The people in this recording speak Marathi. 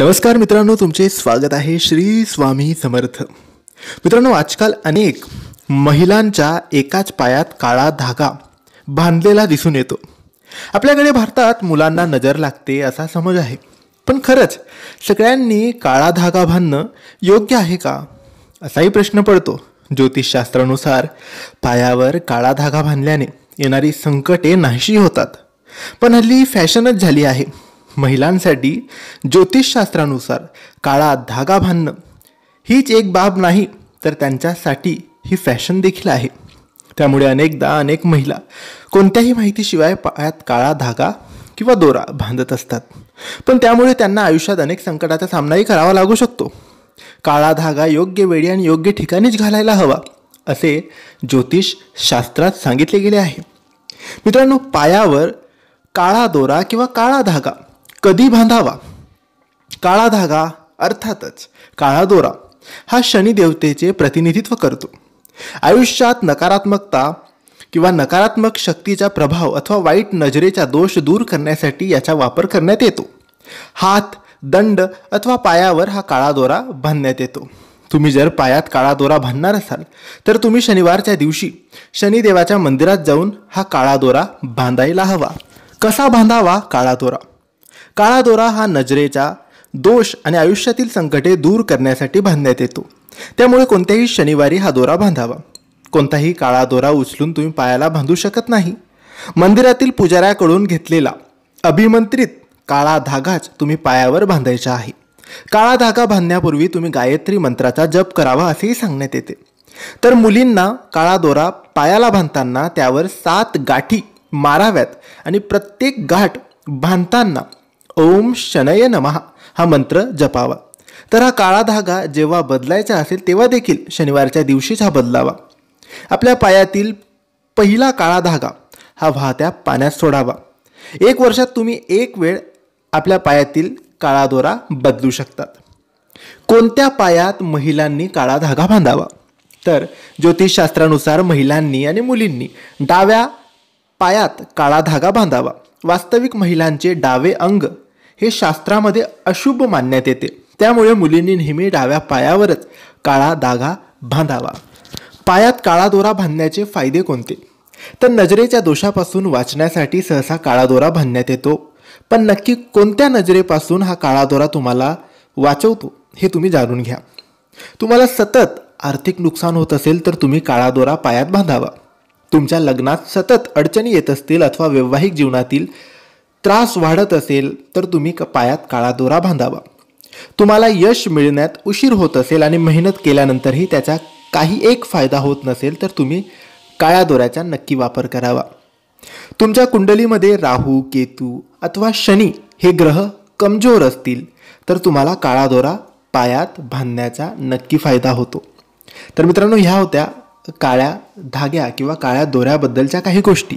नमस्कार मित्रांनो तुमचे स्वागत आहे श्री स्वामी समर्थ मित्रांनो आजकाल अनेक महिलांच्या एकाच पायात काळा धागा बांधलेला दिसून येतो आपल्याकडे भारतात मुलांना नजर लागते असा समज आहे पण खरंच सगळ्यांनी काळा धागा बांधणं योग्य आहे का असाही प्रश्न पडतो ज्योतिषशास्त्रानुसार पायावर काळा धागा बांधल्याने येणारी संकटे नाहीशी होतात पण हल्ली फॅशनच झाली आहे महिलांसाठी ज्योतिषशास्त्रानुसार काळा धागा बांधणं हीच एक बाब नाही तर त्यांच्यासाठी ही फॅशन देखील आहे त्यामुळे अनेकदा अनेक महिला कोणत्याही माहितीशिवाय पायात काळा धागा किंवा दोरा बांधत असतात पण त्यामुळे त्यांना आयुष्यात अनेक संकटाचा सामनाही करावा लागू शकतो काळा धागा योग्य वेळी आणि योग्य ठिकाणीच घालायला हवा असे ज्योतिष शास्त्रात सांगितले गेले आहे मित्रांनो पायावर काळा दोरा किंवा काळा धागा कधी बांधावा काळा धागा अर्थातच काळा दोरा हा शनिदेवतेचे प्रतिनिधित्व करतो आयुष्यात नकारात्मकता किंवा नकारात्मक शक्तीचा प्रभाव अथवा वाईट नजरेचा दोष दूर करण्यासाठी याचा वापर करण्यात येतो हात दंड अथवा पायावर हा काळा दोरा बांधण्यात येतो तुम्ही जर पायात काळा दोरा बांधणार असाल तर तुम्ही शनिवारच्या दिवशी शनिदेवाच्या मंदिरात जाऊन हा काळा दोरा बांधायला हवा कसा बांधावा काळा दोरा काळा दोरा हा नजरेचा दोष आणि आयुष्यातील संकटे दूर करण्यासाठी बांधण्यात येतो त्यामुळे कोणत्याही शनिवारी हा दोरा बांधावा कोणताही काळा दोरा उचलून तुम्ही पायाला बांधू शकत नाही मंदिरातील पुजाऱ्याकडून घेतलेला अभिमंत्रित काळा धागाच तुम्ही पायावर बांधायचा आहे काळा धागा बांधण्यापूर्वी तुम्ही गायत्री मंत्राचा जप करावा असेही सांगण्यात येते तर मुलींना काळा दोरा पायाला बांधताना त्यावर सात गाठी माराव्यात आणि प्रत्येक गाठ बांधताना ओम शनय नमहा हा मंत्र जपावा तर हा काळा धागा जेव्हा बदलायचा असेल तेव्हा देखील शनिवारच्या दिवशीच हा बदलावा आपल्या पायातील पहिला काळा धागा हा वाहत्या पाण्यात सोडावा एक वर्षात तुम्ही एक वेळ आपल्या पायातील काळा दोरा बदलू शकतात कोणत्या पायात महिलांनी काळा धागा बांधावा तर ज्योतिषशास्त्रानुसार महिलांनी आणि मुलींनी डाव्या पायात काळा धागा बांधावा वास्तविक महिलांचे डावे अंग हे शास्त्रामध्ये अशुभ मानण्यात येते त्यामुळे मुलींनी नेहमी डाव्या पायावरच काळा दागा बांधावा पायात काळा दोरा बांधण्याचे फायदे कोणते तर नजरेच्या दोषापासून वाचण्यासाठी सहसा काळा दोरा बांधण्यात येतो पण नक्की कोणत्या नजरेपासून हा काळा दोरा तुम्हाला वाचवतो हे तुम्ही जाणून घ्या तुम्हाला सतत आर्थिक नुकसान होत असेल तर तुम्ही काळा दोरा पायात बांधावा तुमच्या लग्नात सतत अडचणी येत असतील अथवा वैवाहिक जीवनातील त्रास वाढत असेल तर तुम्ही पायात काळा दोरा बांधावा तुम्हाला यश मिळण्यात उशीर होत असेल आणि मेहनत केल्यानंतरही त्याचा काही एक फायदा होत नसेल तर तुम्ही काळ्या दोऱ्याचा नक्की वापर करावा तुमच्या कुंडलीमध्ये राहू केतू अथवा शनी हे ग्रह कमजोर असतील तर तुम्हाला काळा दोरा पायात बांधण्याचा नक्की फायदा होतो तर मित्रांनो ह्या होत्या काळ्या धाग्या किंवा काळ्या दोऱ्याबद्दलच्या काही गोष्टी